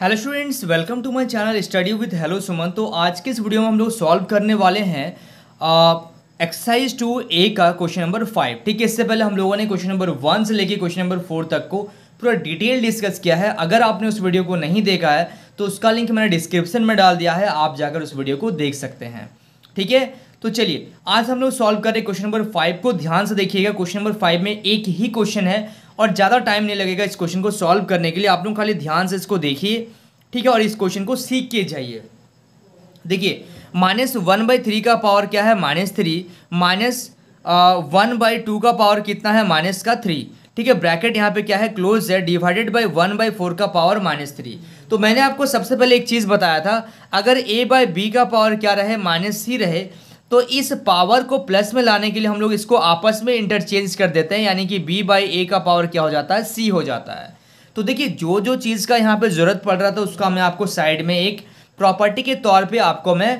hello students welcome to my channel study with hello Suman तो आज के इस वीडियो में हम लोग सॉल्व करने वाले हैं एक्सरसाइज टू ए का क्वेश्चन नंबर फाइव ठीक है इससे पहले हम लोगों ने क्वेश्चन नंबर वन से लेके क्वेश्चन नंबर फोर तक को पूरा डिटेल डिस्कस किया है अगर आपने उस वीडियो को नहीं देखा है तो उसका लिंक मैंने डिस्क्रिप्शन में डाल दिया है आप जाकर उस वीडियो को देख सकते हैं ठीक है तो चलिए आज हम लोग सॉल्व कर रहे क्वेश्चन नंबर फाइव को ध्यान से देखिएगा क्वेश्चन नंबर फाइव में एक ही क्वेश्चन है और ज़्यादा टाइम नहीं लगेगा इस क्वेश्चन को सॉल्व करने के लिए आप लोग खाली ध्यान से इसको देखिए ठीक है और इस क्वेश्चन को सीख के जाइए देखिए माइनस वन बाई थ्री का पावर क्या है minus three minus one by two का पावर कितना है माइनस का थ्री ठीक है ब्रैकेट यहाँ पे क्या है क्लोज है divided by one by four का पावर माइनस थ्री तो मैंने आपको सबसे पहले एक चीज़ बताया था अगर ए बाई बी का पावर क्या रहे माइनस सी रहे तो इस पावर को प्लस में लाने के लिए हम लोग इसको आपस में इंटरचेंज कर देते हैं यानी कि बी बाई ए का पावर क्या हो जाता है सी हो जाता है तो देखिए जो जो चीज़ का यहाँ पे ज़रूरत पड़ रहा था उसका मैं आपको साइड में एक प्रॉपर्टी के तौर पे आपको मैं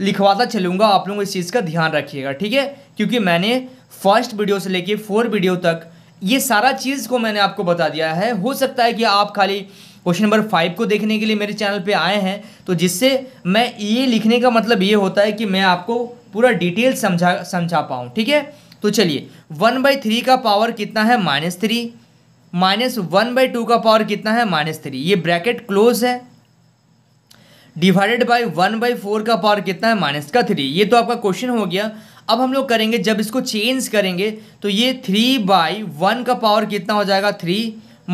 लिखवाता चलूँगा आप लोग इस चीज़ का ध्यान रखिएगा ठीक है क्योंकि मैंने फर्स्ट वीडियो से लेके फोर वीडियो तक ये सारा चीज़ को मैंने आपको बता दिया है हो सकता है कि आप खाली क्वेश्चन नंबर फाइव को देखने के लिए मेरे चैनल पे आए हैं तो जिससे मैं ये लिखने का मतलब ये होता है कि मैं आपको पूरा डिटेल समझा समझा पाऊँ ठीक है तो चलिए वन बाई थ्री का पावर कितना है minus three minus one by two का पावर कितना है माइनस थ्री ये ब्रैकेट क्लोज है divided by one by four का पावर कितना है माइनस का थ्री ये तो आपका क्वेश्चन हो गया अब हम लोग करेंगे जब इसको चेंज करेंगे तो ये थ्री बाई वन का पावर कितना हो जाएगा थ्री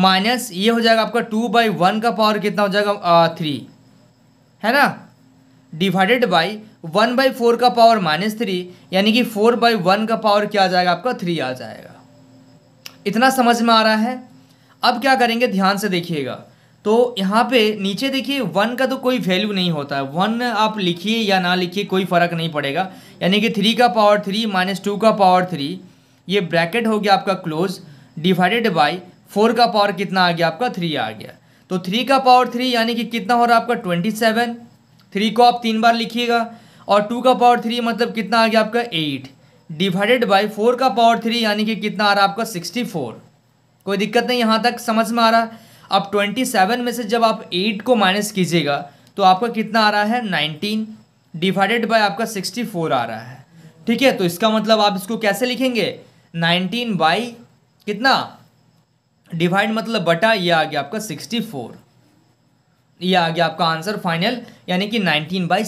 माइनस ये हो जाएगा आपका टू बाई वन का पावर कितना हो जाएगा थ्री है ना divided by one by four का पावर माइनस थ्री यानी कि फोर बाई वन का पावर क्या आ जाएगा आपका थ्री आ जाएगा इतना समझ में आ रहा है अब क्या करेंगे ध्यान से देखिएगा तो यहाँ पे नीचे देखिए वन का तो कोई वैल्यू नहीं होता है वन आप लिखिए या ना लिखिए कोई फ़र्क नहीं पड़ेगा यानी कि थ्री का पावर थ्री माइनस टू का पावर थ्री ये ब्रैकेट हो गया आपका क्लोज डिवाइडेड बाई फोर का पावर कितना आ गया आपका थ्री आ गया तो थ्री का पावर थ्री यानी कि कितना हो रहा है आपका ट्वेंटी सेवन थ्री को आप तीन बार लिखिएगा और टू का पावर थ्री मतलब कितना आ गया आपका एट डिवाइडेड बाई फोर का पावर थ्री यानी कि कितना आ रहा है आपका सिक्सटी फोर कोई दिक्कत नहीं यहाँ तक समझ में आ रहा अब ट्वेंटी सेवन में से जब आप एट को माइनस कीजिएगा तो आपका कितना आ रहा है नाइनटीन डिवाइडेड बाई आपका सिक्सटी फोर आ रहा है ठीक है तो इसका मतलब आप इसको कैसे लिखेंगे नाइनटीन बाई कितना डिवाइड मतलब बटा ये आ गया आपका सिक्सटी फोर ये आ गया आपका आंसर फाइनल यानी कि 19 बाई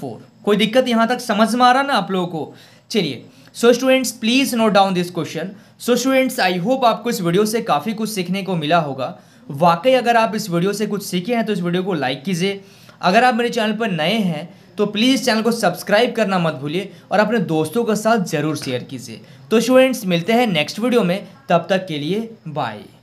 फोर कोई दिक्कत यहाँ तक समझ में आ रहा ना आप लोगों को चलिए so students please note down this question so students I hope आपको इस वीडियो से काफ़ी कुछ सीखने को मिला होगा वाकई अगर आप इस वीडियो से कुछ सीखे हैं तो इस वीडियो को लाइक कीजिए अगर आप मेरे चैनल पर नए हैं तो प्लीज़ चैनल को सब्सक्राइब करना मत भूलिए और अपने दोस्तों के साथ ज़रूर शेयर कीजिए तो स्टूडेंट्स मिलते हैं नेक्स्ट वीडियो में तब तक के लिए बाय